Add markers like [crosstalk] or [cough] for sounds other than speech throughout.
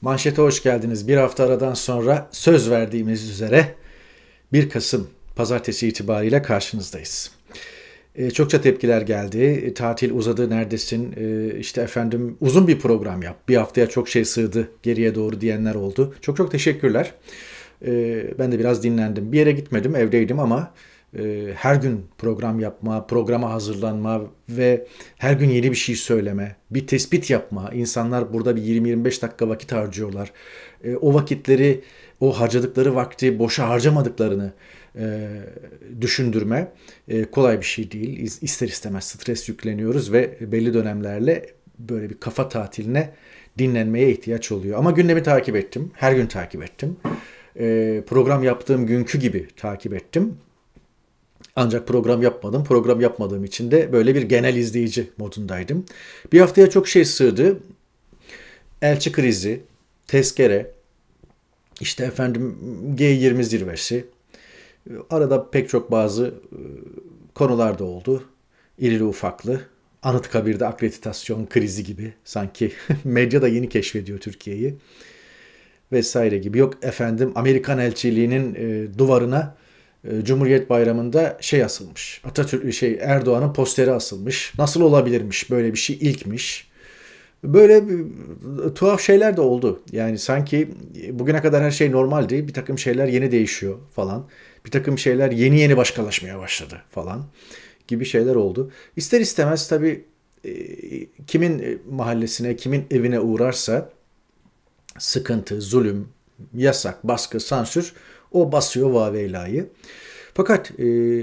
Manşete hoş geldiniz. Bir hafta aradan sonra söz verdiğimiz üzere 1 Kasım pazartesi itibariyle karşınızdayız. E, çokça tepkiler geldi. E, tatil uzadı neredesin? E, işte efendim uzun bir program yap. Bir haftaya çok şey sığdı geriye doğru diyenler oldu. Çok çok teşekkürler. E, ben de biraz dinlendim. Bir yere gitmedim evdeydim ama ee, her gün program yapma, programa hazırlanma ve her gün yeni bir şey söyleme, bir tespit yapma. İnsanlar burada bir 20-25 dakika vakit harcıyorlar. Ee, o vakitleri, o harcadıkları vakti boşa harcamadıklarını e, düşündürme e, kolay bir şey değil. İster istemez stres yükleniyoruz ve belli dönemlerle böyle bir kafa tatiline dinlenmeye ihtiyaç oluyor. Ama gündemi takip ettim. Her gün takip ettim. Ee, program yaptığım günkü gibi takip ettim ancak program yapmadım. Program yapmadığım için de böyle bir genel izleyici modundaydım. Bir haftaya çok şey sığdı. Elçi krizi, tezkere, işte efendim G20 zirvesi. Arada pek çok bazı e, konular da oldu. İrili ufaklı. Anıtkabir'de akreditasyon krizi gibi sanki [laughs] medya da yeni keşfediyor Türkiye'yi vesaire gibi. Yok efendim Amerikan elçiliğinin e, duvarına e, Cumhuriyet Bayramı'nda şey asılmış. Atatürk şey Erdoğan'ın posteri asılmış. Nasıl olabilirmiş böyle bir şey ilkmiş. Böyle e, tuhaf şeyler de oldu. Yani sanki e, bugüne kadar her şey normaldi. Bir takım şeyler yeni değişiyor falan. Bir takım şeyler yeni yeni başkalaşmaya başladı falan gibi şeyler oldu. İster istemez tabii kimin mahallesine, kimin evine uğrarsa sıkıntı, zulüm, yasak, baskı, sansür o basıyor Vaveyla'yı. Fakat e,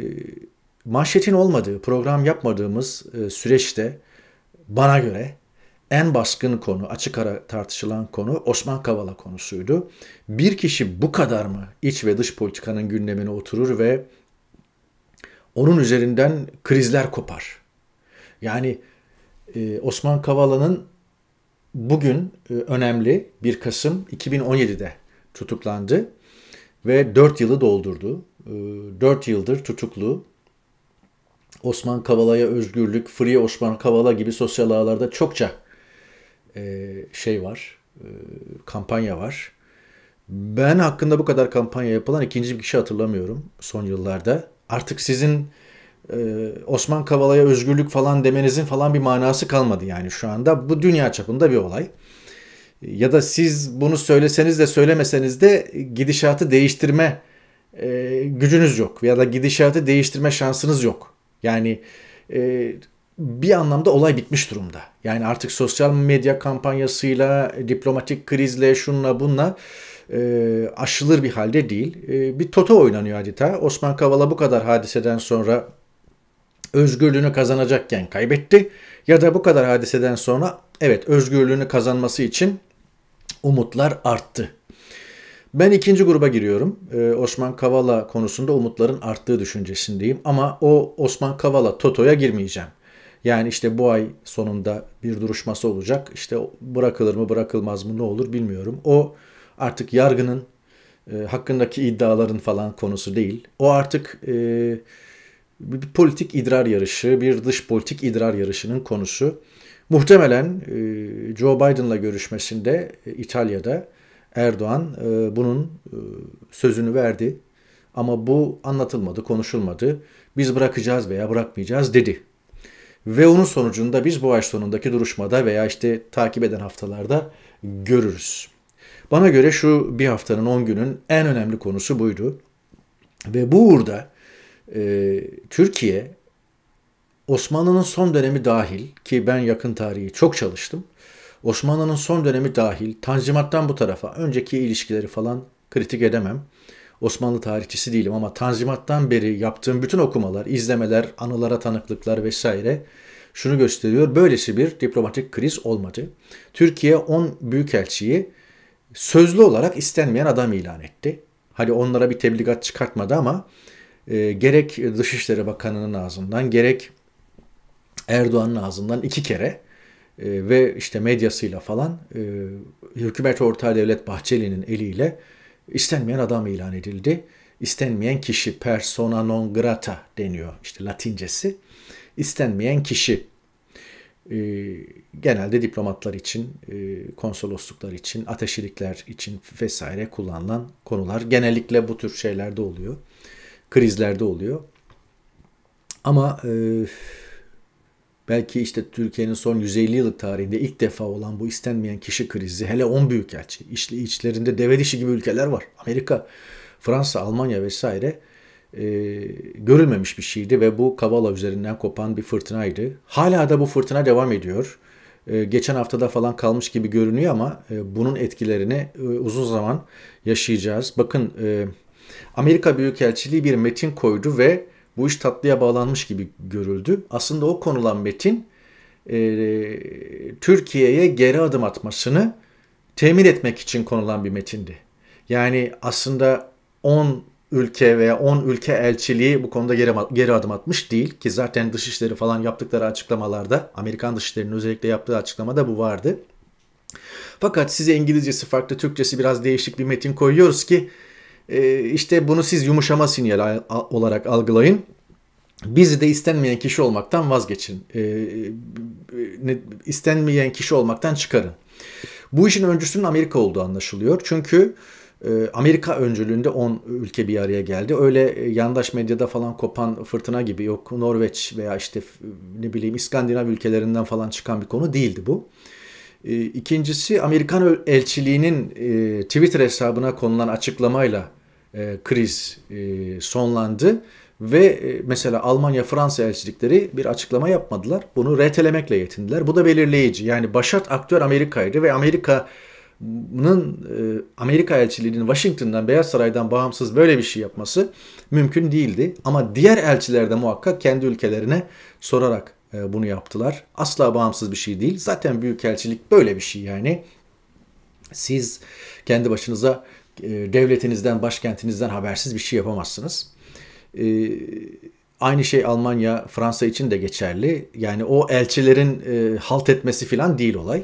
manşetin olmadığı, program yapmadığımız e, süreçte bana göre en baskın konu, açık ara tartışılan konu Osman Kavala konusuydu. Bir kişi bu kadar mı iç ve dış politikanın gündemine oturur ve onun üzerinden krizler kopar? Yani e, Osman Kavala'nın bugün e, önemli bir Kasım 2017'de tutuklandı ve 4 yılı doldurdu. 4 ee, yıldır tutuklu. Osman Kavala'ya özgürlük, Free Osman Kavala gibi sosyal ağlarda çokça e, şey var, e, kampanya var. Ben hakkında bu kadar kampanya yapılan ikinci bir kişi hatırlamıyorum son yıllarda. Artık sizin e, Osman Kavala'ya özgürlük falan demenizin falan bir manası kalmadı yani şu anda. Bu dünya çapında bir olay ya da siz bunu söyleseniz de söylemeseniz de gidişatı değiştirme e, gücünüz yok ya da gidişatı değiştirme şansınız yok. Yani e, bir anlamda olay bitmiş durumda. Yani artık sosyal medya kampanyasıyla, diplomatik krizle, şunla bunla e, aşılır bir halde değil. E, bir toto oynanıyor adeta. Osman Kavala bu kadar hadiseden sonra özgürlüğünü kazanacakken kaybetti. Ya da bu kadar hadiseden sonra evet özgürlüğünü kazanması için umutlar arttı. Ben ikinci gruba giriyorum. Ee, Osman Kavala konusunda umutların arttığı düşüncesindeyim. Ama o Osman Kavala Toto'ya girmeyeceğim. Yani işte bu ay sonunda bir duruşması olacak. İşte bırakılır mı bırakılmaz mı ne olur bilmiyorum. O artık yargının e, hakkındaki iddiaların falan konusu değil. O artık e, bir politik idrar yarışı, bir dış politik idrar yarışının konusu. Muhtemelen e, Joe Biden'la görüşmesinde e, İtalya'da Erdoğan e, bunun sözünü verdi. Ama bu anlatılmadı, konuşulmadı. Biz bırakacağız veya bırakmayacağız dedi. Ve onun sonucunda biz bu ay sonundaki duruşmada veya işte takip eden haftalarda görürüz. Bana göre şu bir haftanın 10 günün en önemli konusu buydu. Ve bu uğurda e, Türkiye Osmanlı'nın son dönemi dahil ki ben yakın tarihi çok çalıştım. Osmanlı'nın son dönemi dahil Tanzimat'tan bu tarafa önceki ilişkileri falan kritik edemem. Osmanlı tarihçisi değilim ama Tanzimat'tan beri yaptığım bütün okumalar, izlemeler, anılara tanıklıklar vesaire şunu gösteriyor. Böylesi bir diplomatik kriz olmadı. Türkiye 10 büyükelçiyi sözlü olarak istenmeyen adam ilan etti. Hadi onlara bir tebligat çıkartmadı ama e, gerek Dışişleri Bakanı'nın ağzından gerek Erdoğan'ın ağzından iki kere e, ve işte medyasıyla falan e, hükümet ortağı Devlet Bahçeli'nin eliyle istenmeyen adam ilan edildi. İstenmeyen kişi persona non grata deniyor işte latincesi. İstenmeyen kişi e, genelde diplomatlar için, e, konsolosluklar için, ateşilikler için vesaire kullanılan konular. Genellikle bu tür şeylerde oluyor krizlerde oluyor. Ama e, belki işte Türkiye'nin son 150 yıllık tarihinde ilk defa olan bu istenmeyen kişi krizi hele 10 büyük elçi içlerinde deve dişi gibi ülkeler var. Amerika, Fransa, Almanya vesaire e, görülmemiş bir şeydi ve bu Kavala üzerinden kopan bir fırtınaydı. Hala da bu fırtına devam ediyor. E, geçen haftada falan kalmış gibi görünüyor ama e, bunun etkilerini e, uzun zaman yaşayacağız. Bakın e, Amerika Büyükelçiliği bir metin koydu ve bu iş tatlıya bağlanmış gibi görüldü. Aslında o konulan metin e, Türkiye'ye geri adım atmasını temin etmek için konulan bir metindi. Yani aslında 10 ülke veya 10 ülke elçiliği bu konuda geri, geri adım atmış değil ki zaten dışişleri falan yaptıkları açıklamalarda Amerikan dışişlerinin özellikle yaptığı açıklamada bu vardı. Fakat size İngilizcesi farklı, Türkçesi biraz değişik bir metin koyuyoruz ki ee, işte bunu siz yumuşama sinyali olarak algılayın. Bizi de istenmeyen kişi olmaktan vazgeçin. Ee, e, istenmeyen kişi olmaktan çıkarın. Bu işin öncüsünün Amerika olduğu anlaşılıyor. Çünkü e, Amerika öncülüğünde 10 ülke bir araya geldi. Öyle e, yandaş medyada falan kopan fırtına gibi yok Norveç veya işte ne bileyim İskandinav ülkelerinden falan çıkan bir konu değildi bu. İkincisi Amerikan elçiliğinin Twitter hesabına konulan açıklamayla e, kriz e, sonlandı ve e, mesela Almanya Fransa elçilikleri bir açıklama yapmadılar. Bunu retelemekle yetindiler. Bu da belirleyici. Yani başat aktör Amerika'ydı ve Amerika Amerika'nın e, Amerika elçiliğinin Washington'dan Beyaz Saray'dan bağımsız böyle bir şey yapması mümkün değildi. Ama diğer elçiler de muhakkak kendi ülkelerine sorarak e, bunu yaptılar. Asla bağımsız bir şey değil. Zaten büyük elçilik böyle bir şey yani. Siz kendi başınıza e, devletinizden, başkentinizden habersiz bir şey yapamazsınız. E, aynı şey Almanya, Fransa için de geçerli. Yani o elçilerin e, halt etmesi falan değil olay.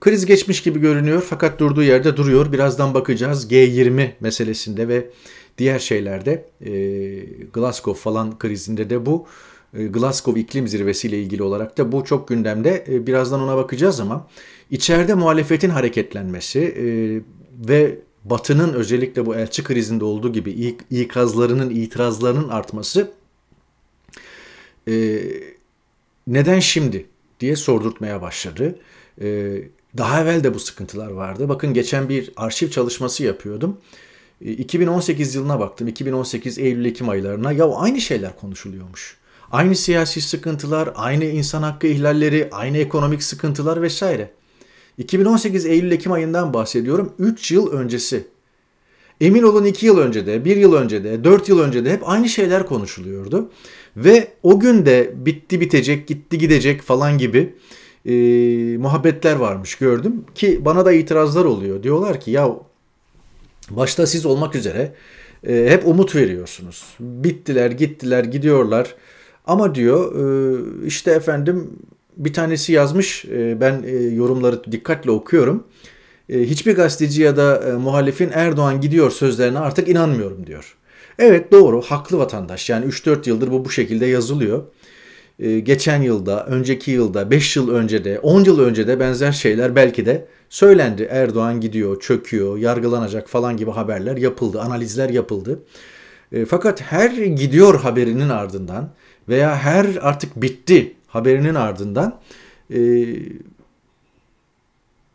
kriz geçmiş gibi görünüyor fakat durduğu yerde duruyor. Birazdan bakacağız G20 meselesinde ve diğer şeylerde Glasgow falan krizinde de bu. Glasgow iklim zirvesiyle ilgili olarak da bu çok gündemde. birazdan ona bakacağız ama içeride muhalefetin hareketlenmesi, ve Batı'nın özellikle bu elçi krizinde olduğu gibi ikazlarının, itirazlarının artması e, neden şimdi diye sordurtmaya başladı. E, daha evvel de bu sıkıntılar vardı. Bakın geçen bir arşiv çalışması yapıyordum. 2018 e, yılına baktım. 2018 Eylül-Ekim aylarına. Ya aynı şeyler konuşuluyormuş. Aynı siyasi sıkıntılar, aynı insan hakkı ihlalleri, aynı ekonomik sıkıntılar vesaire. 2018 Eylül-Ekim ayından bahsediyorum. 3 yıl öncesi. Emin olun 2 yıl önce de, 1 yıl önce de, 4 yıl önce de hep aynı şeyler konuşuluyordu. Ve o gün de bitti bitecek, gitti gidecek falan gibi e, muhabbetler varmış gördüm. Ki bana da itirazlar oluyor. Diyorlar ki ya başta siz olmak üzere e, hep umut veriyorsunuz. Bittiler, gittiler, gidiyorlar. Ama diyor e, işte efendim bir tanesi yazmış. E, ben e, yorumları dikkatle okuyorum. E, hiçbir gazeteci ya da muhalifin Erdoğan gidiyor sözlerine artık inanmıyorum diyor. Evet doğru haklı vatandaş. Yani 3-4 yıldır bu bu şekilde yazılıyor. geçen yılda, önceki yılda, 5 yıl önce de, 10 yıl önce de benzer şeyler belki de söylendi. Erdoğan gidiyor, çöküyor, yargılanacak falan gibi haberler yapıldı, analizler yapıldı. fakat her gidiyor haberinin ardından veya her artık bitti haberinin ardından e,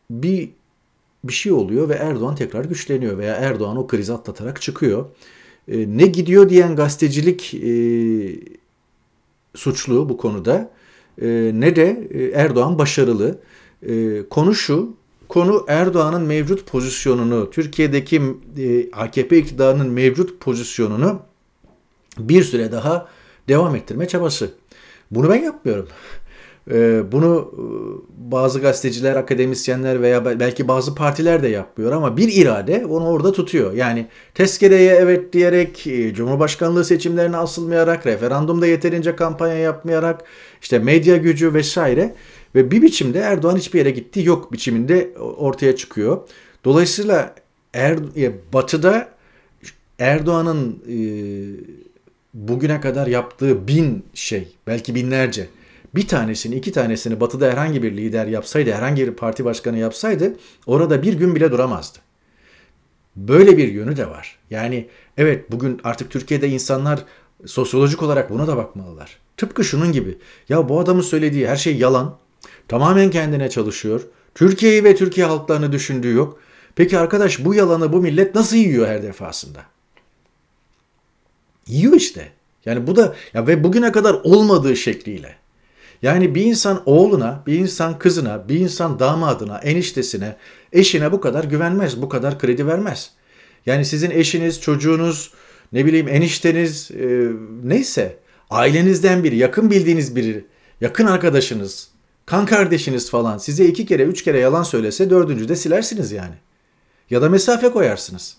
bir bir şey oluyor ve Erdoğan tekrar güçleniyor veya Erdoğan o krizi atlatarak çıkıyor. E, ne gidiyor diyen gazetecilik e, suçlu bu konuda e, ne de e, Erdoğan başarılı. E, konu şu, konu Erdoğan'ın mevcut pozisyonunu, Türkiye'deki e, AKP iktidarının mevcut pozisyonunu bir süre daha devam ettirme çabası. Bunu ben yapmıyorum. Ee, bunu e, bazı gazeteciler, akademisyenler veya belki bazı partiler de yapmıyor ama bir irade onu orada tutuyor. Yani tezkereye evet diyerek, e, Cumhurbaşkanlığı seçimlerine asılmayarak, referandumda yeterince kampanya yapmayarak, işte medya gücü vesaire ve bir biçimde Erdoğan hiçbir yere gitti yok biçiminde ortaya çıkıyor. Dolayısıyla er, Batı'da Erdoğan'ın e, bugüne kadar yaptığı bin şey, belki binlerce, bir tanesini, iki tanesini batıda herhangi bir lider yapsaydı, herhangi bir parti başkanı yapsaydı orada bir gün bile duramazdı. Böyle bir yönü de var. Yani evet bugün artık Türkiye'de insanlar sosyolojik olarak buna da bakmalılar. Tıpkı şunun gibi. Ya bu adamın söylediği her şey yalan. Tamamen kendine çalışıyor. Türkiye'yi ve Türkiye halklarını düşündüğü yok. Peki arkadaş bu yalanı bu millet nasıl yiyor her defasında? Yiyor işte. Yani bu da ya ve bugüne kadar olmadığı şekliyle. Yani bir insan oğluna, bir insan kızına, bir insan damadına, eniştesine, eşine bu kadar güvenmez, bu kadar kredi vermez. Yani sizin eşiniz, çocuğunuz, ne bileyim enişteniz, e, neyse ailenizden biri, yakın bildiğiniz biri, yakın arkadaşınız, kan kardeşiniz falan size iki kere, üç kere yalan söylese dördüncü de silersiniz yani. Ya da mesafe koyarsınız.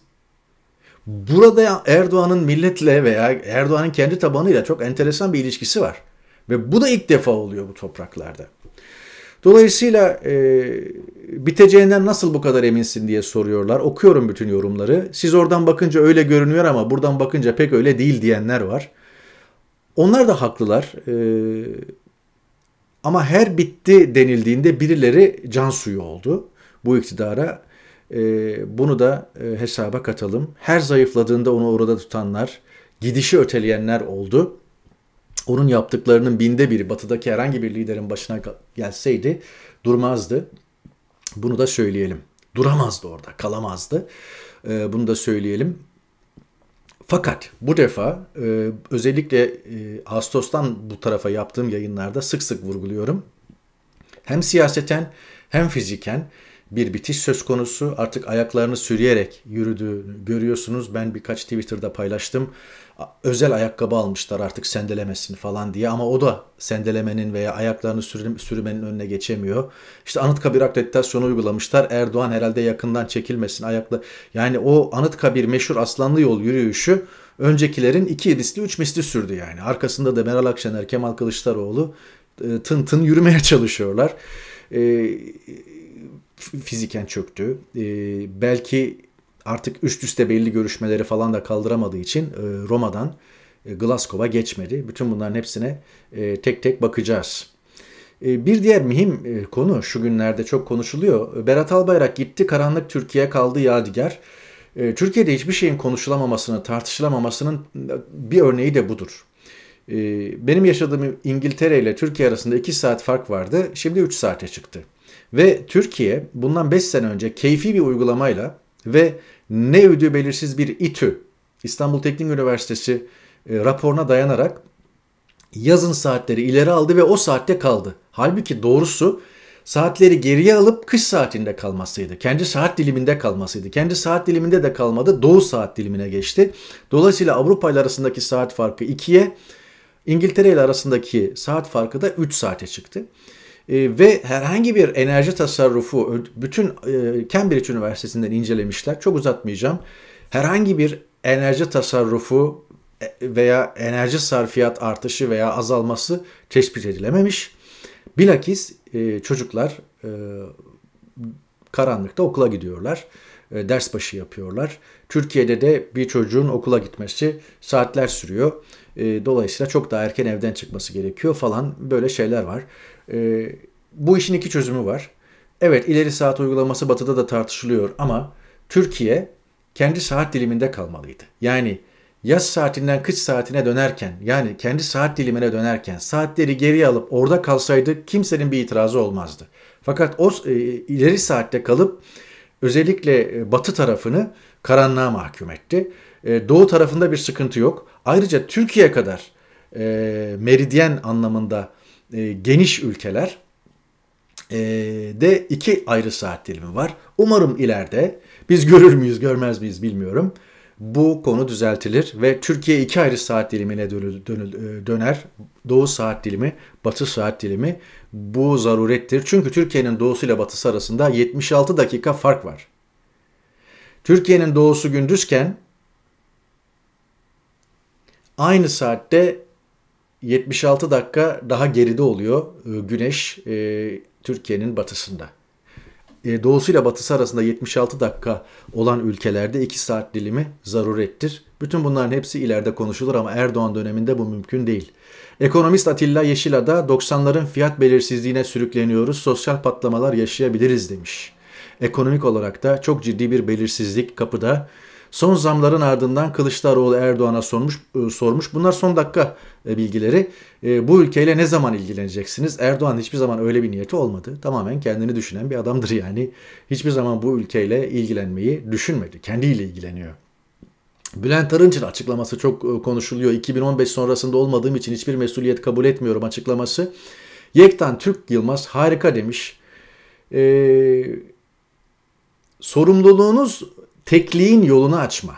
Burada Erdoğan'ın milletle veya Erdoğan'ın kendi tabanıyla çok enteresan bir ilişkisi var. Ve bu da ilk defa oluyor bu topraklarda. Dolayısıyla e, biteceğinden nasıl bu kadar eminsin diye soruyorlar. Okuyorum bütün yorumları. Siz oradan bakınca öyle görünüyor ama buradan bakınca pek öyle değil diyenler var. Onlar da haklılar. E, ama her bitti denildiğinde birileri can suyu oldu bu iktidara. Ee, bunu da e, hesaba katalım. Her zayıfladığında onu orada tutanlar, gidişi öteleyenler oldu. Onun yaptıklarının binde biri batıdaki herhangi bir liderin başına gelseydi durmazdı. Bunu da söyleyelim. Duramazdı orada, kalamazdı. Ee, bunu da söyleyelim. Fakat bu defa e, özellikle e, Ağustos'tan bu tarafa yaptığım yayınlarda sık sık vurguluyorum. Hem siyaseten hem fiziken bir bitiş söz konusu. Artık ayaklarını sürüyerek yürüdüğünü görüyorsunuz. Ben birkaç Twitter'da paylaştım. Özel ayakkabı almışlar artık sendelemesin falan diye ama o da sendelemenin veya ayaklarını sürmenin önüne geçemiyor. İşte Anıtkabir akreditasyonu uygulamışlar. Erdoğan herhalde yakından çekilmesin ayakla. Yani o Anıtkabir meşhur aslanlı yol yürüyüşü öncekilerin iki misli üç misli sürdü yani. Arkasında da Meral Akşener, Kemal Kılıçdaroğlu e, tın tın yürümeye çalışıyorlar. Ee, fiziken çöktü. Ee, belki artık üst üste belli görüşmeleri falan da kaldıramadığı için e, Roma'dan e, Glasgow'a geçmedi. Bütün bunların hepsine e, tek tek bakacağız. Bir diğer mühim konu şu günlerde çok konuşuluyor. Berat Albayrak gitti, karanlık Türkiye kaldı yadigar. Türkiye'de hiçbir şeyin konuşulamamasını, tartışılamamasının bir örneği de budur. Benim yaşadığım İngiltere ile Türkiye arasında 2 saat fark vardı. Şimdi 3 saate çıktı. Ve Türkiye bundan 5 sene önce keyfi bir uygulamayla ve ne ödü belirsiz bir İTÜ, İstanbul Teknik Üniversitesi e, raporuna dayanarak yazın saatleri ileri aldı ve o saatte kaldı. Halbuki doğrusu saatleri geriye alıp kış saatinde kalmasıydı. Kendi saat diliminde kalmasıydı. Kendi saat diliminde de kalmadı. Doğu saat dilimine geçti. Dolayısıyla Avrupa ile arasındaki saat farkı 2'ye, İngiltere ile arasındaki saat farkı da 3 saate çıktı. Ee, ve herhangi bir enerji tasarrufu bütün e, Cambridge Üniversitesi'nden incelemişler. Çok uzatmayacağım. Herhangi bir enerji tasarrufu e, veya enerji sarfiyat artışı veya azalması tespit edilememiş. Bilakis e, çocuklar karanlıkta okula gidiyorlar. Ders başı yapıyorlar. Türkiye'de de bir çocuğun okula gitmesi saatler sürüyor. Dolayısıyla çok daha erken evden çıkması gerekiyor falan böyle şeyler var. E, bu işin iki çözümü var. Evet ileri saat uygulaması batıda da tartışılıyor ama Türkiye kendi saat diliminde kalmalıydı. Yani yaz saatinden kış saatine dönerken yani kendi saat dilimine dönerken saatleri geri alıp orada kalsaydı kimsenin bir itirazı olmazdı. Fakat o e, ileri saatte kalıp özellikle e, batı tarafını karanlığa mahkum etti. E, doğu tarafında bir sıkıntı yok. Ayrıca Türkiye kadar e, meridyen anlamında e, geniş ülkeler e, de iki ayrı saat dilimi var. Umarım ileride biz görür müyüz görmez miyiz bilmiyorum. Bu konu düzeltilir ve Türkiye iki ayrı saat dilimine e, döner. Doğu saat dilimi, batı saat dilimi. Bu zarurettir. Çünkü Türkiye'nin doğusu ile batısı arasında 76 dakika fark var. Türkiye'nin doğusu gündüzken aynı saatte 76 dakika daha geride oluyor e, güneş e, Türkiye'nin batısında. E, doğusuyla batısı arasında 76 dakika olan ülkelerde 2 saat dilimi zarurettir. Bütün bunların hepsi ileride konuşulur ama Erdoğan döneminde bu mümkün değil. Ekonomist Atilla Yeşilada 90'ların fiyat belirsizliğine sürükleniyoruz, sosyal patlamalar yaşayabiliriz demiş. Ekonomik olarak da çok ciddi bir belirsizlik kapıda. Son zamların ardından Kılıçdaroğlu Erdoğan'a sormuş, e, sormuş. Bunlar son dakika e, bilgileri. E, bu ülkeyle ne zaman ilgileneceksiniz? Erdoğan hiçbir zaman öyle bir niyeti olmadı. Tamamen kendini düşünen bir adamdır yani. Hiçbir zaman bu ülkeyle ilgilenmeyi düşünmedi. Kendiyle ilgileniyor. Bülent Arınç'ın açıklaması çok e, konuşuluyor. 2015 sonrasında olmadığım için hiçbir mesuliyet kabul etmiyorum açıklaması. Yektan Türk Yılmaz harika demiş. Ee, sorumluluğunuz tekliğin yolunu açma.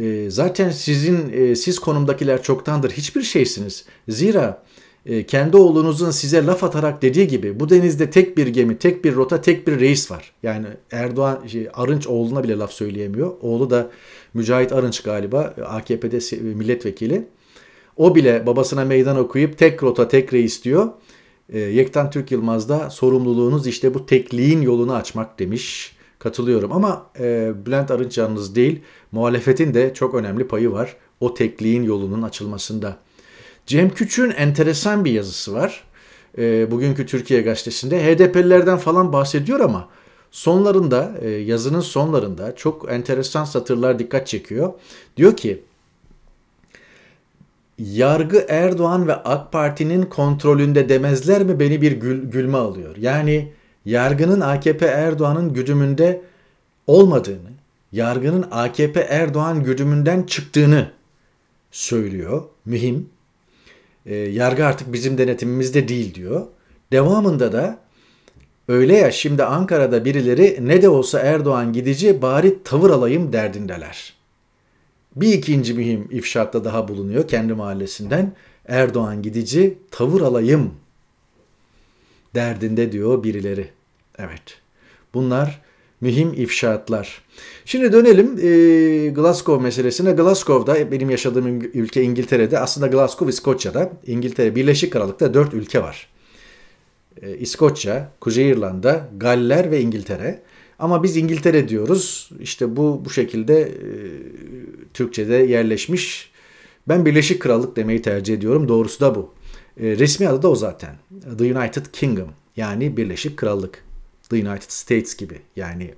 E, zaten sizin e, siz konumdakiler çoktandır hiçbir şeysiniz. Zira e, kendi oğlunuzun size laf atarak dediği gibi bu denizde tek bir gemi, tek bir rota, tek bir reis var. Yani Erdoğan şey, Arınç oğluna bile laf söyleyemiyor. Oğlu da Mücahit Arınç galiba AKP'de milletvekili. O bile babasına meydan okuyup tek rota, tek reis diyor. E, Yektan Türk Yılmaz da sorumluluğunuz işte bu tekliğin yolunu açmak demiş katılıyorum. Ama e, Bülent Arınç yalnız değil, muhalefetin de çok önemli payı var o tekliğin yolunun açılmasında. Cem Küçük'ün enteresan bir yazısı var. E, bugünkü Türkiye Gazetesi'nde HDP'lilerden falan bahsediyor ama sonlarında, e, yazının sonlarında çok enteresan satırlar dikkat çekiyor. Diyor ki, yargı Erdoğan ve AK Parti'nin kontrolünde demezler mi beni bir gül, gülme alıyor. Yani yargının AKP Erdoğan'ın güdümünde olmadığını, yargının AKP Erdoğan güdümünden çıktığını söylüyor. Mühim. E, yargı artık bizim denetimimizde değil diyor. Devamında da öyle ya şimdi Ankara'da birileri ne de olsa Erdoğan gidici bari tavır alayım derdindeler. Bir ikinci mühim ifşatta daha bulunuyor kendi mahallesinden. Erdoğan gidici tavır alayım derdinde diyor birileri. Evet. Bunlar mühim ifşaatlar. Şimdi dönelim e, Glasgow meselesine. Glasgow'da e, benim yaşadığım ülke İngiltere'de aslında Glasgow İskoçya'da İngiltere Birleşik Krallık'ta dört ülke var. E, İskoçya, Kuzey İrlanda, Galler ve İngiltere. Ama biz İngiltere diyoruz. İşte bu bu şekilde e, Türkçe'de yerleşmiş. Ben Birleşik Krallık demeyi tercih ediyorum. Doğrusu da bu. E, resmi adı da o zaten. The United Kingdom yani Birleşik Krallık. The United States gibi yani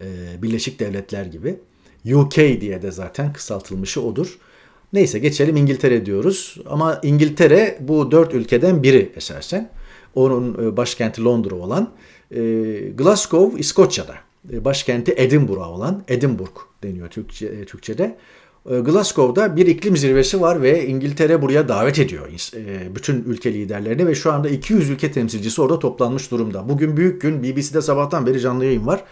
e, Birleşik Devletler gibi. UK diye de zaten kısaltılmışı odur. Neyse geçelim İngiltere diyoruz. Ama İngiltere bu dört ülkeden biri esasen. Onun e, başkenti Londra olan. E, Glasgow İskoçya'da. E, başkenti Edinburgh olan Edinburgh deniyor Türkçe, Türkçe'de. Ee, Glasgow'da bir iklim zirvesi var ve İngiltere buraya davet ediyor e, bütün ülke liderlerini ve şu anda 200 ülke temsilcisi orada toplanmış durumda. Bugün büyük gün BBC'de sabahtan beri canlı yayın var.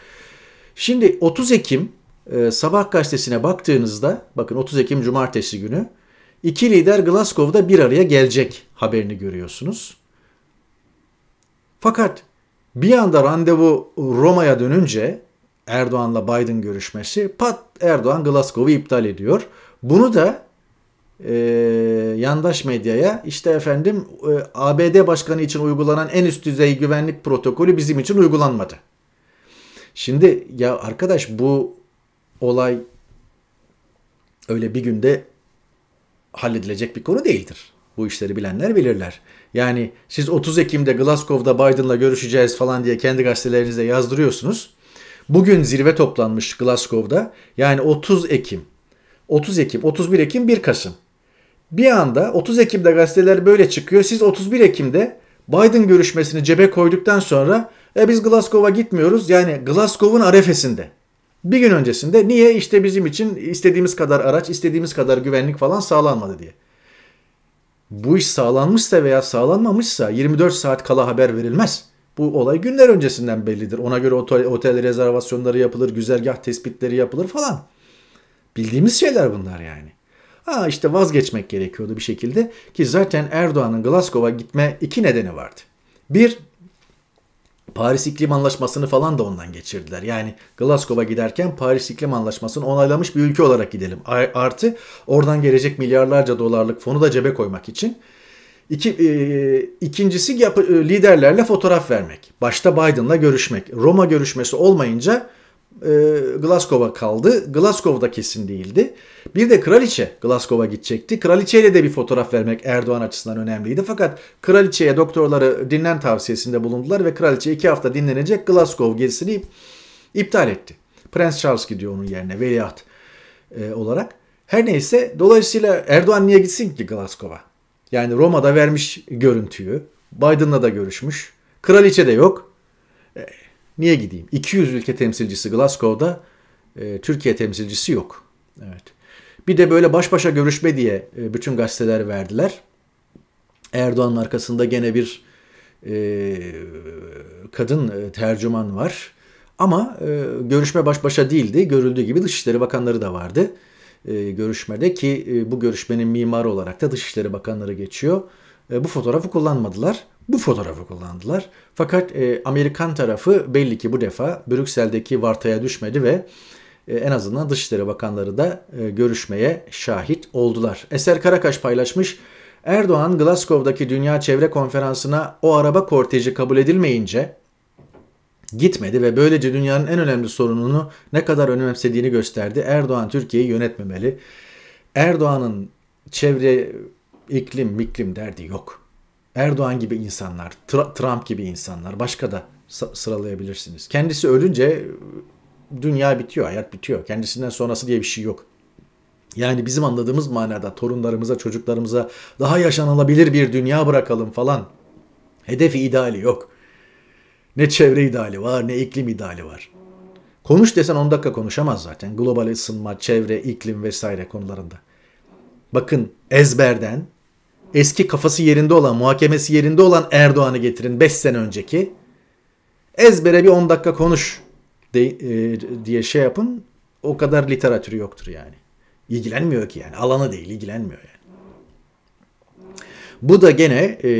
Şimdi 30 Ekim e, sabah gazetesine baktığınızda bakın 30 Ekim cumartesi günü iki lider Glasgow'da bir araya gelecek haberini görüyorsunuz. Fakat bir anda randevu Roma'ya dönünce Erdoğan'la Biden görüşmesi pat Erdoğan Glasgow'u iptal ediyor. Bunu da e, yandaş medyaya işte efendim e, ABD Başkanı için uygulanan en üst düzey güvenlik protokolü bizim için uygulanmadı. Şimdi ya arkadaş bu olay öyle bir günde halledilecek bir konu değildir. Bu işleri bilenler bilirler. Yani siz 30 Ekim'de Glasgow'da Biden'la görüşeceğiz falan diye kendi gazetelerinizde yazdırıyorsunuz. Bugün zirve toplanmış Glasgow'da. Yani 30 Ekim. 30 Ekim, 31 Ekim, 1 Kasım. Bir anda 30 Ekim'de gazeteler böyle çıkıyor. Siz 31 Ekim'de Biden görüşmesini cebe koyduktan sonra e biz Glasgow'a gitmiyoruz. Yani Glasgow'un arefesinde. Bir gün öncesinde niye işte bizim için istediğimiz kadar araç, istediğimiz kadar güvenlik falan sağlanmadı diye. Bu iş sağlanmışsa veya sağlanmamışsa 24 saat kala haber verilmez. Bu olay günler öncesinden bellidir. Ona göre otel, otel rezervasyonları yapılır, güzergah tespitleri yapılır falan. Bildiğimiz şeyler bunlar yani. Ha işte vazgeçmek gerekiyordu bir şekilde ki zaten Erdoğan'ın Glasgow'a gitme iki nedeni vardı. Bir, Paris İklim Anlaşması'nı falan da ondan geçirdiler. Yani Glasgow'a giderken Paris İklim Anlaşması'nı onaylamış bir ülke olarak gidelim. Artı oradan gelecek milyarlarca dolarlık fonu da cebe koymak için İki, e, ikincisi yapı, e, liderlerle fotoğraf vermek. Başta Biden'la görüşmek. Roma görüşmesi olmayınca e, Glasgow'a kaldı. Glasgow'da kesin değildi. Bir de kraliçe Glasgow'a gidecekti. Kraliçeyle de bir fotoğraf vermek Erdoğan açısından önemliydi. Fakat kraliçeye doktorları dinlen tavsiyesinde bulundular ve kraliçe iki hafta dinlenecek Glasgow gezisini iptal etti. Prens Charles gidiyor onun yerine veliaht e, olarak. Her neyse dolayısıyla Erdoğan niye gitsin ki Glasgow'a? Yani Roma'da vermiş görüntüyü. Biden'la da görüşmüş. Kraliçe de yok. E, niye gideyim? 200 ülke temsilcisi Glasgow'da e, Türkiye temsilcisi yok. Evet. Bir de böyle baş başa görüşme diye e, bütün gazeteler verdiler. Erdoğan'ın arkasında gene bir e, kadın e, tercüman var. Ama e, görüşme baş başa değildi. Görüldüğü gibi Dışişleri Bakanları da vardı e, görüşmede ki e, bu görüşmenin mimarı olarak da Dışişleri Bakanları geçiyor. E, bu fotoğrafı kullanmadılar. Bu fotoğrafı kullandılar. Fakat e, Amerikan tarafı belli ki bu defa Brüksel'deki vartaya düşmedi ve e, en azından Dışişleri Bakanları da e, görüşmeye şahit oldular. Eser Karakaş paylaşmış. Erdoğan Glasgow'daki Dünya Çevre Konferansı'na o araba korteji kabul edilmeyince gitmedi ve böylece dünyanın en önemli sorununu ne kadar önemsediğini gösterdi. Erdoğan Türkiye'yi yönetmemeli. Erdoğan'ın çevre iklim miklim derdi yok. Erdoğan gibi insanlar, Trump gibi insanlar, başka da sıralayabilirsiniz. Kendisi ölünce dünya bitiyor, hayat bitiyor. Kendisinden sonrası diye bir şey yok. Yani bizim anladığımız manada torunlarımıza, çocuklarımıza daha yaşanılabilir bir dünya bırakalım falan. Hedefi ideali yok. Ne çevre ideali var ne iklim ideali var. Konuş desen 10 dakika konuşamaz zaten. Global ısınma, çevre, iklim vesaire konularında. Bakın ezberden eski kafası yerinde olan, muhakemesi yerinde olan Erdoğan'ı getirin 5 sene önceki. Ezbere bir 10 dakika konuş de, e, diye şey yapın. O kadar literatürü yoktur yani. İlgilenmiyor ki yani. Alanı değil ilgilenmiyor yani. Bu da gene e,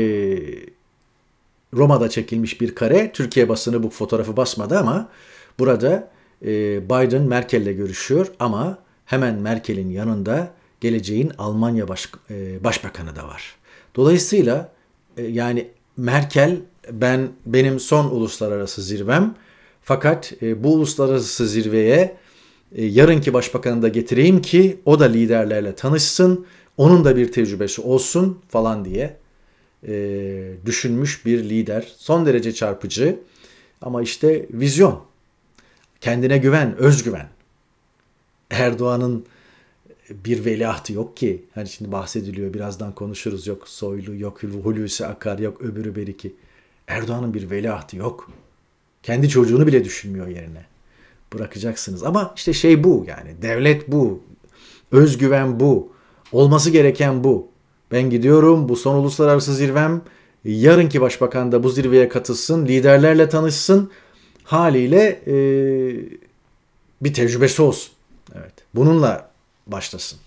Roma'da çekilmiş bir kare. Türkiye basını bu fotoğrafı basmadı ama burada e, Biden Merkel'le görüşüyor ama hemen Merkel'in yanında geleceğin Almanya baş, e, başbakanı da var. Dolayısıyla e, yani Merkel ben benim son uluslararası zirvem fakat e, bu uluslararası zirveye e, yarınki başbakanı da getireyim ki o da liderlerle tanışsın, onun da bir tecrübesi olsun falan diye e, düşünmüş bir lider. Son derece çarpıcı ama işte vizyon, kendine güven, özgüven. Erdoğan'ın bir veliahtı yok ki. Hani şimdi bahsediliyor birazdan konuşuruz. Yok Soylu, yok Hulusi Akar, yok öbürü beriki. Erdoğan'ın bir veliahtı yok. Kendi çocuğunu bile düşünmüyor yerine. Bırakacaksınız. Ama işte şey bu yani. Devlet bu. Özgüven bu. Olması gereken bu. Ben gidiyorum. Bu son uluslararası zirvem. Yarınki başbakan da bu zirveye katılsın. Liderlerle tanışsın. Haliyle e, bir tecrübesi olsun. Evet. Bununla başlasın.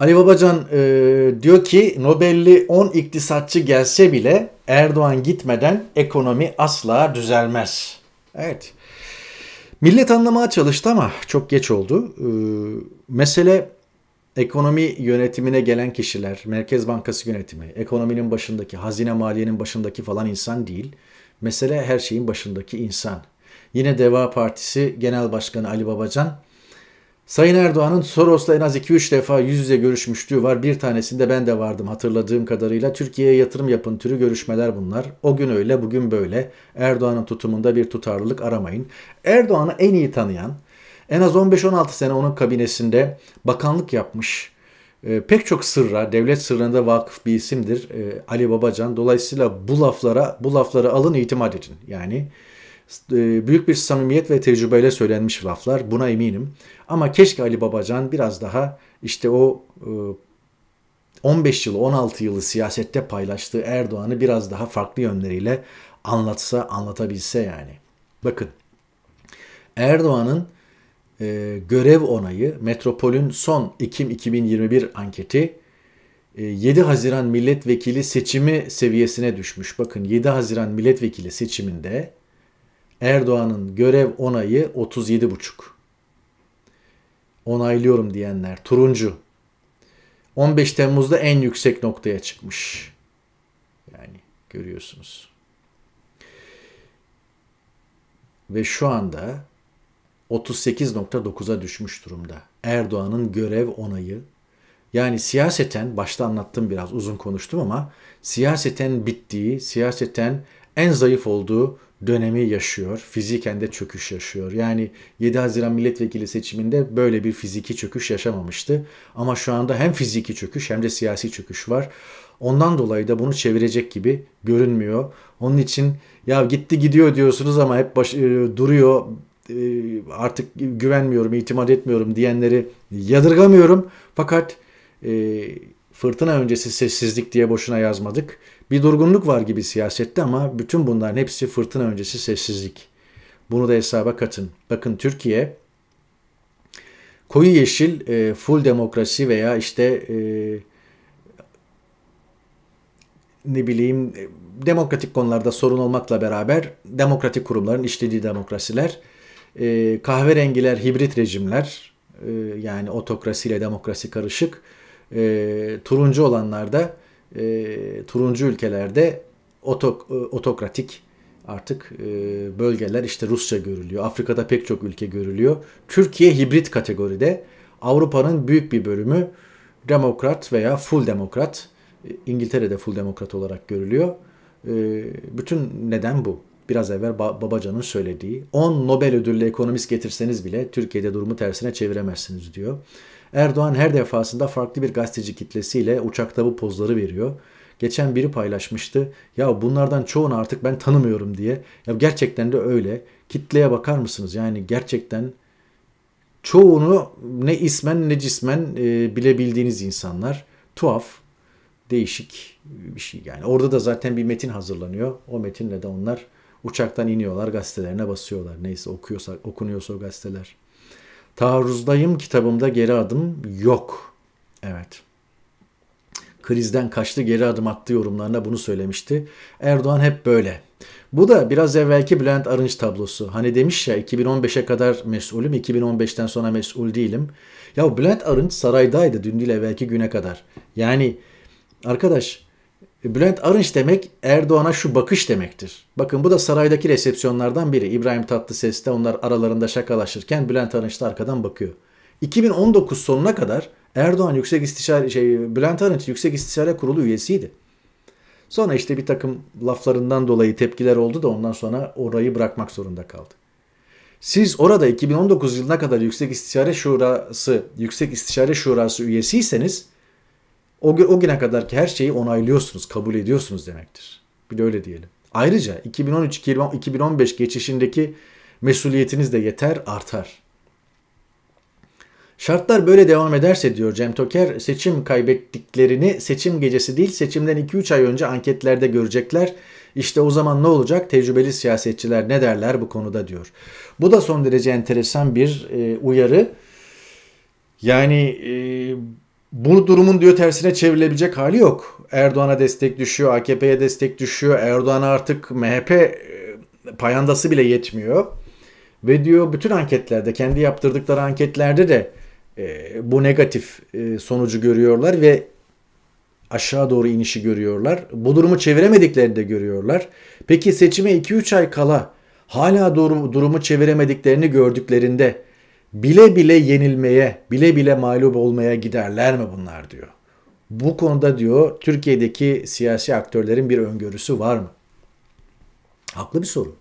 Ali Babacan e, diyor ki Nobel'li 10 iktisatçı gelse bile Erdoğan gitmeden ekonomi asla düzelmez. Evet. Millet anlamaya çalıştı ama çok geç oldu. E, mesele ekonomi yönetimine gelen kişiler, Merkez Bankası yönetimi, ekonominin başındaki, hazine maliyenin başındaki falan insan değil. Mesele her şeyin başındaki insan. Yine Deva Partisi Genel Başkanı Ali Babacan, Sayın Erdoğan'ın Soros'la en az 2-3 defa yüz yüze görüşmüşlüğü var. Bir tanesinde ben de vardım hatırladığım kadarıyla. Türkiye'ye yatırım yapın türü görüşmeler bunlar. O gün öyle, bugün böyle. Erdoğan'ın tutumunda bir tutarlılık aramayın. Erdoğan'ı en iyi tanıyan, en az 15-16 sene onun kabinesinde bakanlık yapmış. E, pek çok sırra, devlet sırrına vakıf bir isimdir e, Ali Babacan. Dolayısıyla bu laflara, bu lafları alın itimat edin. Yani e, büyük bir samimiyet ve tecrübeyle söylenmiş laflar. Buna eminim. Ama keşke Ali Babacan biraz daha işte o e, 15 yılı 16 yılı siyasette paylaştığı Erdoğan'ı biraz daha farklı yönleriyle anlatsa anlatabilse yani. Bakın Erdoğan'ın e, görev onayı Metropol'ün son Ekim 2021 anketi 7 e, Haziran milletvekili seçimi seviyesine düşmüş. Bakın 7 Haziran milletvekili seçiminde Erdoğan'ın görev onayı 37,5. Onaylıyorum diyenler turuncu. 15 Temmuz'da en yüksek noktaya çıkmış. Yani görüyorsunuz. Ve şu anda 38.9'a düşmüş durumda. Erdoğan'ın görev onayı yani siyaseten başta anlattım biraz uzun konuştum ama siyaseten bittiği, siyaseten en zayıf olduğu dönemi yaşıyor. Fiziken de çöküş yaşıyor. Yani 7 Haziran milletvekili seçiminde böyle bir fiziki çöküş yaşamamıştı. Ama şu anda hem fiziki çöküş hem de siyasi çöküş var. Ondan dolayı da bunu çevirecek gibi görünmüyor. Onun için ya gitti gidiyor diyorsunuz ama hep baş, e, duruyor. E, artık güvenmiyorum, itimat etmiyorum diyenleri yadırgamıyorum. Fakat e, fırtına öncesi sessizlik diye boşuna yazmadık. Bir durgunluk var gibi siyasette ama bütün bunların hepsi fırtına öncesi sessizlik. Bunu da hesaba katın. Bakın Türkiye koyu yeşil, e, full demokrasi veya işte e, ne bileyim e, demokratik konularda sorun olmakla beraber demokratik kurumların işlediği demokrasiler e, kahverengiler hibrit rejimler e, yani otokrasi ile demokrasi karışık. E, turuncu olanlarda e, turuncu ülkelerde otok, e, otokratik artık e, bölgeler işte Rusya görülüyor. Afrika'da pek çok ülke görülüyor. Türkiye hibrit kategoride. Avrupa'nın büyük bir bölümü demokrat veya full demokrat. İngiltere'de full demokrat olarak görülüyor. E, bütün neden bu biraz evvel Babacan'ın söylediği 10 Nobel ödüllü ekonomist getirseniz bile Türkiye'de durumu tersine çeviremezsiniz diyor. Erdoğan her defasında farklı bir gazeteci kitlesiyle uçakta bu pozları veriyor. Geçen biri paylaşmıştı. Ya bunlardan çoğunu artık ben tanımıyorum diye. Ya gerçekten de öyle. Kitleye bakar mısınız? Yani gerçekten çoğunu ne ismen ne cismen e, bilebildiğiniz insanlar. Tuhaf, değişik bir şey yani. Orada da zaten bir metin hazırlanıyor. O metinle de onlar Uçaktan iniyorlar gazetelerine basıyorlar. Neyse okuyorsa, okunuyorsa o gazeteler. Taarruzdayım kitabımda geri adım yok. Evet. Krizden kaçtı geri adım attı yorumlarına bunu söylemişti. Erdoğan hep böyle. Bu da biraz evvelki Bülent Arınç tablosu. Hani demiş ya 2015'e kadar mesulüm, 2015'ten sonra mesul değilim. Ya Bülent Arınç saraydaydı dün değil evvelki güne kadar. Yani arkadaş Bülent Arınç demek Erdoğan'a şu bakış demektir. Bakın bu da saraydaki resepsiyonlardan biri. İbrahim Tatlıses'te onlar aralarında şakalaşırken Bülent Arınç da arkadan bakıyor. 2019 sonuna kadar Erdoğan Yüksek İstişare şey Bülent Arınç Yüksek İstişare Kurulu üyesiydi. Sonra işte bir takım laflarından dolayı tepkiler oldu da ondan sonra orayı bırakmak zorunda kaldı. Siz orada 2019 yılına kadar Yüksek İstişare Şurası, Yüksek İstişare Şurası üyesiyseniz o, o güne ki her şeyi onaylıyorsunuz, kabul ediyorsunuz demektir. Bir de öyle diyelim. Ayrıca 2013-2015 geçişindeki mesuliyetiniz de yeter, artar. Şartlar böyle devam ederse diyor Cem Toker, seçim kaybettiklerini seçim gecesi değil seçimden 2-3 ay önce anketlerde görecekler. İşte o zaman ne olacak? Tecrübeli siyasetçiler ne derler bu konuda diyor. Bu da son derece enteresan bir e, uyarı. Yani e, bu durumun diyor tersine çevrilebilecek hali yok. Erdoğan'a destek düşüyor, AKP'ye destek düşüyor. Erdoğan'a artık MHP e, payandası bile yetmiyor. Ve diyor bütün anketlerde, kendi yaptırdıkları anketlerde de e, bu negatif e, sonucu görüyorlar ve aşağı doğru inişi görüyorlar. Bu durumu çeviremediklerini de görüyorlar. Peki seçime 2-3 ay kala hala doğru, durumu çeviremediklerini gördüklerinde bile bile yenilmeye, bile bile mağlup olmaya giderler mi bunlar diyor. Bu konuda diyor Türkiye'deki siyasi aktörlerin bir öngörüsü var mı? Haklı bir soru.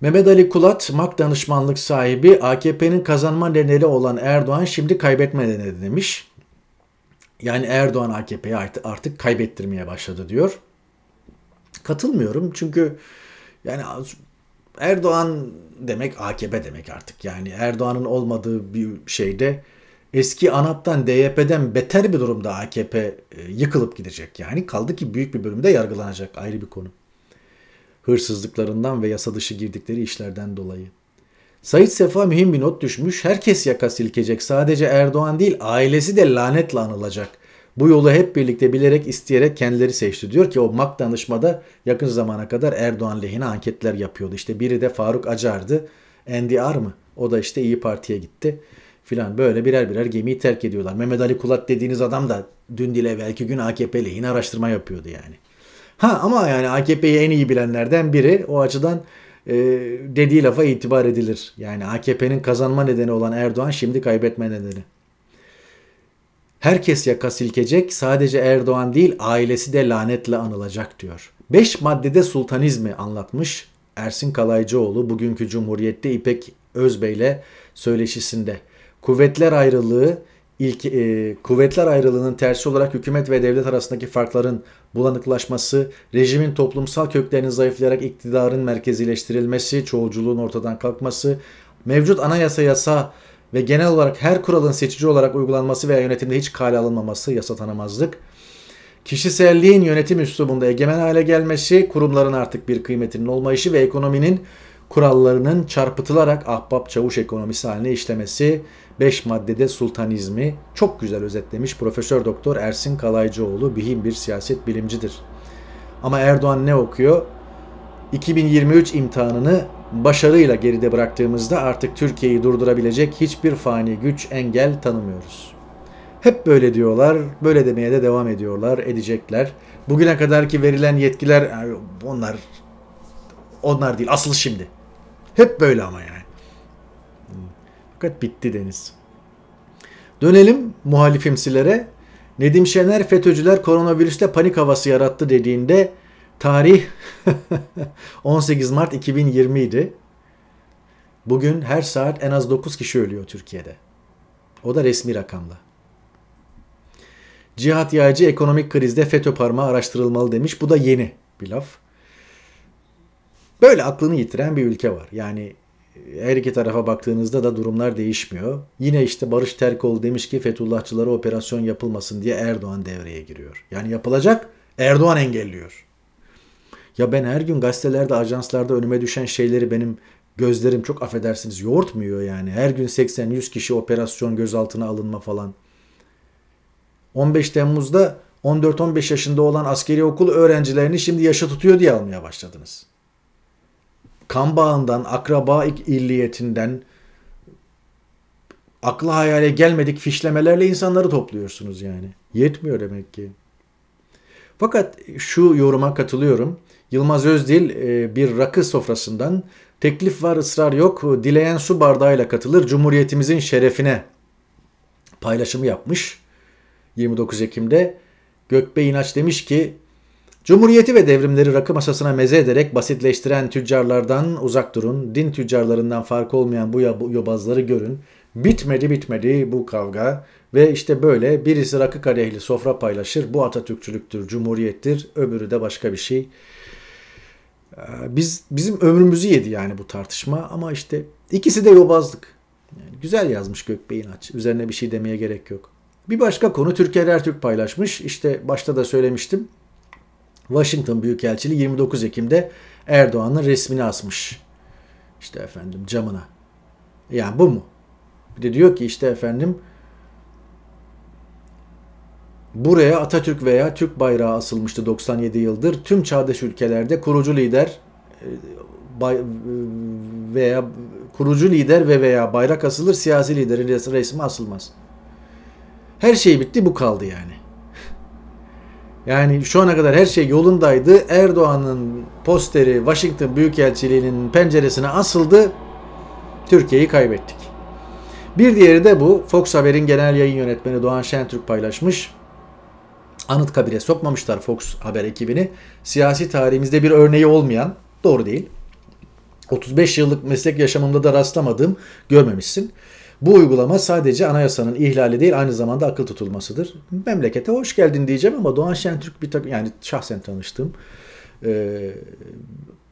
Mehmet Ali Kulat, MAK danışmanlık sahibi, AKP'nin kazanma nedeni olan Erdoğan şimdi kaybetme nedeni demiş. Yani Erdoğan AKP'yi artık kaybettirmeye başladı diyor. Katılmıyorum çünkü yani Erdoğan demek AKP demek artık. Yani Erdoğan'ın olmadığı bir şeyde eski ANAP'tan DYP'den beter bir durumda AKP e, yıkılıp gidecek. Yani kaldı ki büyük bir bölümde yargılanacak ayrı bir konu. Hırsızlıklarından ve yasa dışı girdikleri işlerden dolayı. Sayit Sefa mühim bir not düşmüş. Herkes yaka silkecek. Sadece Erdoğan değil ailesi de lanetle anılacak. Bu yolu hep birlikte bilerek isteyerek kendileri seçti. Diyor ki o MAK danışmada yakın zamana kadar Erdoğan lehine anketler yapıyordu. İşte biri de Faruk Acar'dı. NDR mı? O da işte İyi Parti'ye gitti filan böyle birer birer gemiyi terk ediyorlar. Mehmet Ali Kulat dediğiniz adam da dün dile belki gün AKP lehine araştırma yapıyordu yani. Ha ama yani AKP'yi en iyi bilenlerden biri o açıdan e, dediği lafa itibar edilir. Yani AKP'nin kazanma nedeni olan Erdoğan şimdi kaybetme nedeni. Herkes yaka silkecek, sadece Erdoğan değil ailesi de lanetle anılacak diyor. 5 maddede sultanizmi anlatmış Ersin Kalaycıoğlu bugünkü Cumhuriyet'te İpek Özbey'le söyleşisinde. Kuvvetler ayrılığı ilk e, kuvvetler ayrılığının tersi olarak hükümet ve devlet arasındaki farkların bulanıklaşması, rejimin toplumsal köklerini zayıflayarak iktidarın merkezileştirilmesi, çoğulculuğun ortadan kalkması, mevcut anayasa yasa ve genel olarak her kuralın seçici olarak uygulanması veya yönetimde hiç kale alınmaması yasa tanımazlık. Kişiselliğin yönetim üslubunda egemen hale gelmesi, kurumların artık bir kıymetinin olmayışı ve ekonominin kurallarının çarpıtılarak ahbap çavuş ekonomisi haline işlemesi 5 maddede sultanizmi çok güzel özetlemiş Profesör Doktor Ersin Kalaycıoğlu bihim bir siyaset bilimcidir. Ama Erdoğan ne okuyor? 2023 imtihanını başarıyla geride bıraktığımızda artık Türkiye'yi durdurabilecek hiçbir fani güç engel tanımıyoruz. Hep böyle diyorlar, böyle demeye de devam ediyorlar, edecekler. Bugüne kadar ki verilen yetkiler onlar onlar değil, asıl şimdi. Hep böyle ama yani. Fakat bitti deniz. Dönelim muhalifimsilere. Nedim Şener FETÖ'cüler koronavirüste panik havası yarattı dediğinde Tarih 18 [laughs] Mart 2020 idi. Bugün her saat en az 9 kişi ölüyor Türkiye'de. O da resmi rakamla. Cihat Yaycı ekonomik krizde FETÖ parmağı araştırılmalı demiş. Bu da yeni bir laf. Böyle aklını yitiren bir ülke var. Yani e, her iki tarafa baktığınızda da durumlar değişmiyor. Yine işte Barış Terkoğlu demiş ki Fethullahçılara operasyon yapılmasın diye Erdoğan devreye giriyor. Yani yapılacak Erdoğan engelliyor. Ya ben her gün gazetelerde, ajanslarda önüme düşen şeyleri benim gözlerim çok affedersiniz yoğurtmuyor yani. Her gün 80-100 kişi operasyon gözaltına alınma falan. 15 Temmuz'da 14-15 yaşında olan askeri okul öğrencilerini şimdi yaşa tutuyor diye almaya başladınız. Kan bağından, akraba illiyetinden, akla hayale gelmedik fişlemelerle insanları topluyorsunuz yani. Yetmiyor demek ki. Fakat şu yoruma katılıyorum. Yılmaz Özdil e, bir rakı sofrasından teklif var ısrar yok dileyen su bardağıyla katılır Cumhuriyetimizin şerefine paylaşımı yapmış. 29 Ekim'de Gökbey İnaç demiş ki Cumhuriyeti ve devrimleri rakı masasına meze ederek basitleştiren tüccarlardan uzak durun. Din tüccarlarından farkı olmayan bu yobazları görün. Bitmedi bitmedi bu kavga ve işte böyle birisi rakı kadehli sofra paylaşır. Bu Atatürkçülüktür, cumhuriyettir. Öbürü de başka bir şey. Ee, biz bizim ömrümüzü yedi yani bu tartışma ama işte ikisi de yobazlık. Yani güzel yazmış Gökbey'in aç. Üzerine bir şey demeye gerek yok. Bir başka konu Türkiye Ertürk paylaşmış. İşte başta da söylemiştim. Washington Büyükelçiliği 29 Ekim'de Erdoğan'ın resmini asmış. İşte efendim camına. Yani bu mu? Bir de diyor ki işte efendim Buraya Atatürk veya Türk bayrağı asılmıştı 97 yıldır. Tüm çağdaş ülkelerde kurucu lider e, e, veya kurucu lider ve veya bayrak asılır, siyasi liderin resmi asılmaz. Her şey bitti bu kaldı yani. [laughs] Yani şu ana kadar her şey yolundaydı. Erdoğan'ın posteri Washington Büyükelçiliği'nin penceresine asıldı. Türkiye'yi kaybettik. Bir diğeri de bu. Fox Haber'in genel yayın yönetmeni Doğan Şentürk paylaşmış. Anıtkabir'e sokmamışlar Fox Haber ekibini. Siyasi tarihimizde bir örneği olmayan, doğru değil. 35 yıllık meslek yaşamımda da rastlamadığım görmemişsin. Bu uygulama sadece anayasanın ihlali değil aynı zamanda akıl tutulmasıdır. Memlekete hoş geldin diyeceğim ama Doğan Şentürk bir takım yani şahsen tanıştığım e,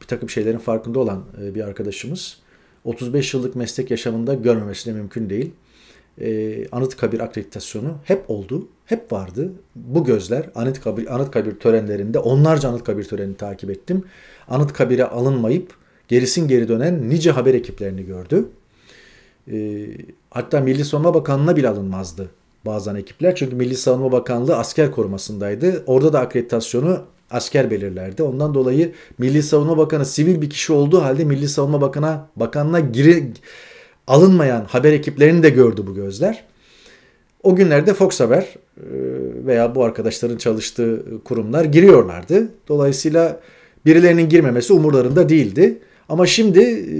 bir takım şeylerin farkında olan e, bir arkadaşımız. 35 yıllık meslek yaşamında görmemesi de mümkün değil. E, Anıtkabir akreditasyonu hep oldu hep vardı. Bu gözler anıt kabir anıt kabir törenlerinde onlarca anıt kabir törenini takip ettim. anıt kabir'e alınmayıp gerisin geri dönen nice haber ekiplerini gördü. E, hatta Milli Savunma Bakanlığı'na bile alınmazdı bazen ekipler. Çünkü Milli Savunma Bakanlığı asker korumasındaydı. Orada da akreditasyonu asker belirlerdi. Ondan dolayı Milli Savunma Bakanı sivil bir kişi olduğu halde Milli Savunma Bakanı Bakanına giri, alınmayan haber ekiplerini de gördü bu gözler. O günlerde Fox Haber ee, veya bu arkadaşların çalıştığı kurumlar giriyorlardı. Dolayısıyla birilerinin girmemesi umurlarında değildi. Ama şimdi e,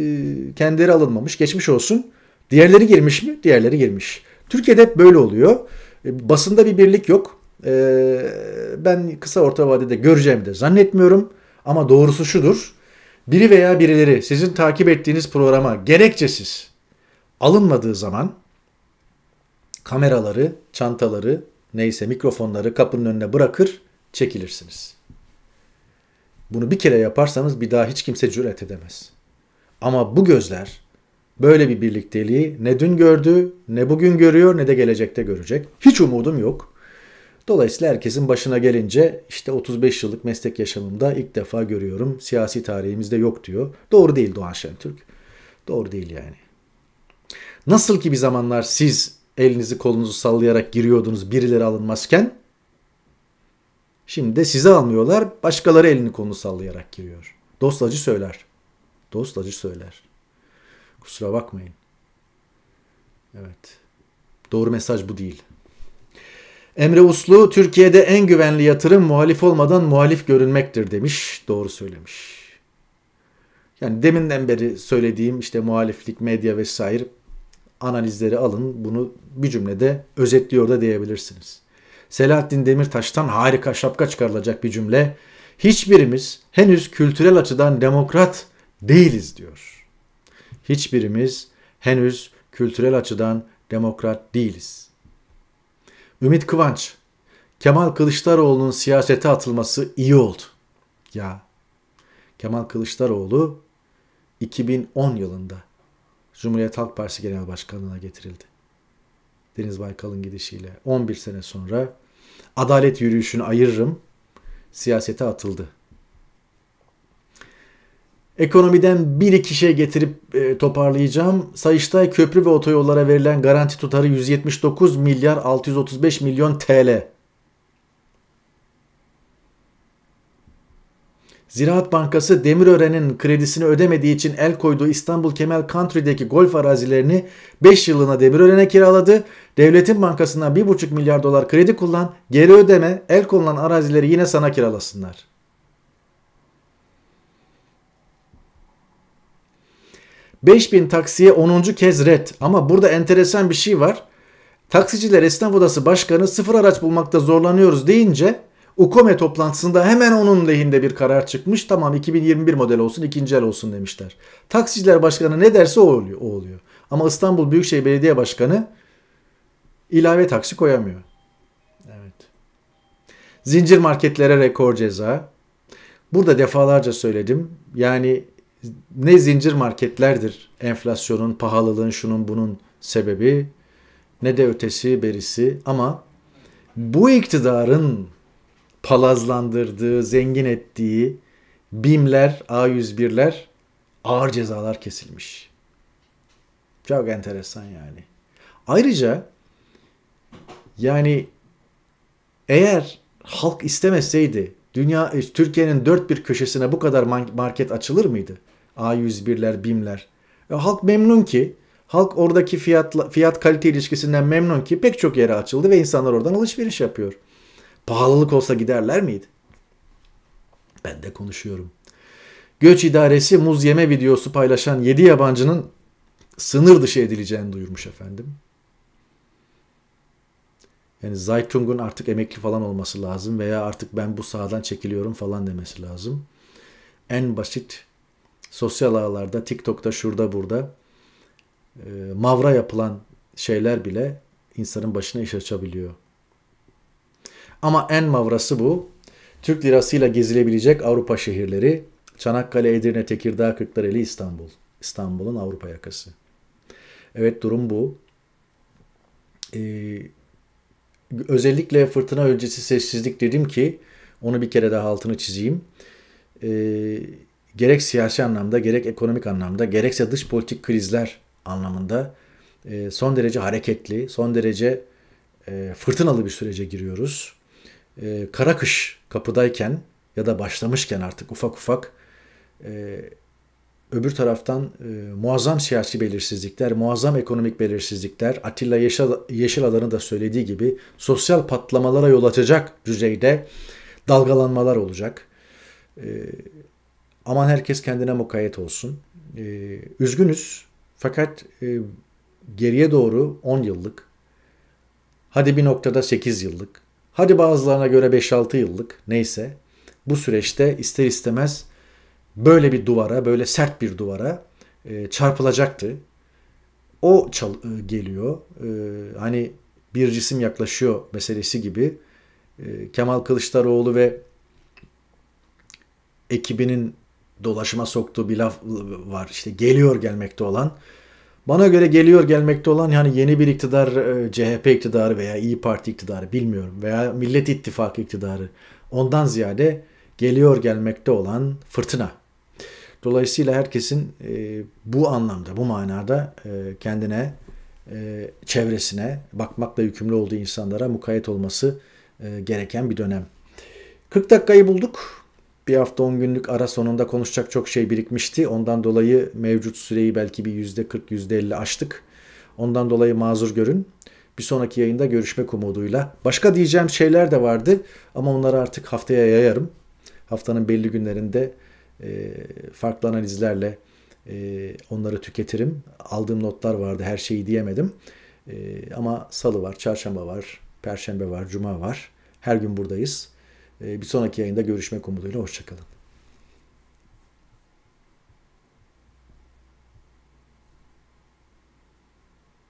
kendileri alınmamış, geçmiş olsun. Diğerleri girmiş mi? Diğerleri girmiş. Türkiye'de hep böyle oluyor. E, basında bir birlik yok. E, ben kısa orta vadede göreceğimi de zannetmiyorum. Ama doğrusu şudur. Biri veya birileri sizin takip ettiğiniz programa gerekçesiz alınmadığı zaman kameraları, çantaları, neyse mikrofonları kapının önüne bırakır çekilirsiniz. Bunu bir kere yaparsanız bir daha hiç kimse cüret edemez. Ama bu gözler böyle bir birlikteliği ne dün gördü, ne bugün görüyor, ne de gelecekte görecek. Hiç umudum yok. Dolayısıyla herkesin başına gelince işte 35 yıllık meslek yaşamımda ilk defa görüyorum. Siyasi tarihimizde yok diyor. Doğru değil Doğan Şentürk. Doğru değil yani. Nasıl ki bir zamanlar siz elinizi kolunuzu sallayarak giriyordunuz birileri alınmazken şimdi de sizi almıyorlar başkaları elini kolunu sallayarak giriyor. Dost acı söyler. Dost acı söyler. Kusura bakmayın. Evet. Doğru mesaj bu değil. Emre Uslu Türkiye'de en güvenli yatırım muhalif olmadan muhalif görünmektir demiş. Doğru söylemiş. Yani deminden beri söylediğim işte muhaliflik, medya vesaire analizleri alın. Bunu bir cümlede özetliyor da diyebilirsiniz. Selahattin Demirtaş'tan harika şapka çıkarılacak bir cümle. Hiçbirimiz henüz kültürel açıdan demokrat değiliz diyor. Hiçbirimiz henüz kültürel açıdan demokrat değiliz. Ümit Kıvanç, Kemal Kılıçdaroğlu'nun siyasete atılması iyi oldu. Ya, Kemal Kılıçdaroğlu 2010 yılında Cumhuriyet Halk Partisi Genel Başkanlığı'na getirildi. Deniz Baykal'ın gidişiyle 11 sene sonra adalet yürüyüşünü ayırırım siyasete atıldı. Ekonomiden bir iki şey getirip e, toparlayacağım. Sayıştay köprü ve otoyollara verilen garanti tutarı 179 milyar 635 milyon TL. Ziraat Bankası Demirören'in kredisini ödemediği için el koyduğu İstanbul Kemal Country'deki golf arazilerini 5 yıllığına Demirören'e kiraladı. Devletin bankasına 1,5 milyar dolar kredi kullan, geri ödeme, el konulan arazileri yine sana kiralasınlar. bin taksiye 10. kez red ama burada enteresan bir şey var. Taksiciler Esnaf Odası Başkanı sıfır araç bulmakta zorlanıyoruz deyince Ukome toplantısında hemen onun lehinde bir karar çıkmış. Tamam 2021 model olsun, ikinci el olsun demişler. Taksiciler Başkanı ne derse o oluyor. O oluyor. Ama İstanbul Büyükşehir Belediye Başkanı ilave taksi koyamıyor. Evet. Zincir marketlere rekor ceza. Burada defalarca söyledim. Yani ne zincir marketlerdir enflasyonun, pahalılığın, şunun bunun sebebi ne de ötesi berisi ama bu iktidarın palazlandırdığı, zengin ettiği BİM'ler, A101'ler ağır cezalar kesilmiş. Çok enteresan yani. Ayrıca yani eğer halk istemeseydi dünya e, Türkiye'nin dört bir köşesine bu kadar market açılır mıydı? A101'ler, BİM'ler. E, halk memnun ki halk oradaki fiyat fiyat kalite ilişkisinden memnun ki pek çok yere açıldı ve insanlar oradan alışveriş yapıyor. Pahalılık olsa giderler miydi? Ben de konuşuyorum. Göç idaresi muz yeme videosu paylaşan 7 yabancının sınır dışı edileceğini duyurmuş efendim. Yani Zaytung'un artık emekli falan olması lazım veya artık ben bu sahadan çekiliyorum falan demesi lazım. En basit sosyal ağlarda, TikTok'ta, şurada, burada e, mavra yapılan şeyler bile insanın başına iş açabiliyor. Ama en mavrası bu. Türk lirasıyla gezilebilecek Avrupa şehirleri Çanakkale, Edirne, Tekirdağ, Kırklareli, İstanbul. İstanbul'un Avrupa yakası. Evet durum bu. Ee, özellikle fırtına öncesi sessizlik dedim ki onu bir kere daha altını çizeyim. Ee, gerek siyasi anlamda gerek ekonomik anlamda gerekse dış politik krizler anlamında e, son derece hareketli, son derece e, fırtınalı bir sürece giriyoruz e, kara kış kapıdayken ya da başlamışken artık ufak ufak e, öbür taraftan e, muazzam siyasi belirsizlikler, muazzam ekonomik belirsizlikler, Atilla Yeşilada'nın da söylediği gibi sosyal patlamalara yol açacak düzeyde dalgalanmalar olacak. E, aman herkes kendine mukayyet olsun. E, üzgünüz fakat e, geriye doğru 10 yıllık, hadi bir noktada 8 yıllık, Hadi bazılarına göre 5-6 yıllık neyse bu süreçte ister istemez böyle bir duvara, böyle sert bir duvara e, çarpılacaktı. O çal- e, geliyor. E, hani bir cisim yaklaşıyor meselesi gibi e, Kemal Kılıçdaroğlu ve ekibinin dolaşıma soktuğu bir laf var. İşte geliyor gelmekte olan bana göre geliyor gelmekte olan yani yeni bir iktidar e, CHP iktidarı veya İyi Parti iktidarı bilmiyorum veya Millet İttifakı iktidarı ondan ziyade geliyor gelmekte olan fırtına. Dolayısıyla herkesin e, bu anlamda, bu manada e, kendine, çevresine bakmakla yükümlü olduğu insanlara mukayyet olması gereken bir dönem. 40 dakikayı bulduk bir hafta 10 günlük ara sonunda konuşacak çok şey birikmişti. Ondan dolayı mevcut süreyi belki bir %40 %50 açtık. Ondan dolayı mazur görün. Bir sonraki yayında görüşmek umuduyla. Başka diyeceğim şeyler de vardı ama onları artık haftaya yayarım. Haftanın belli günlerinde e, farklı analizlerle e, onları tüketirim. Aldığım notlar vardı her şeyi diyemedim. E, ama salı var, çarşamba var, perşembe var, cuma var. Her gün buradayız. Ee, bir sonraki yayında görüşmek umuduyla. Hoşçakalın.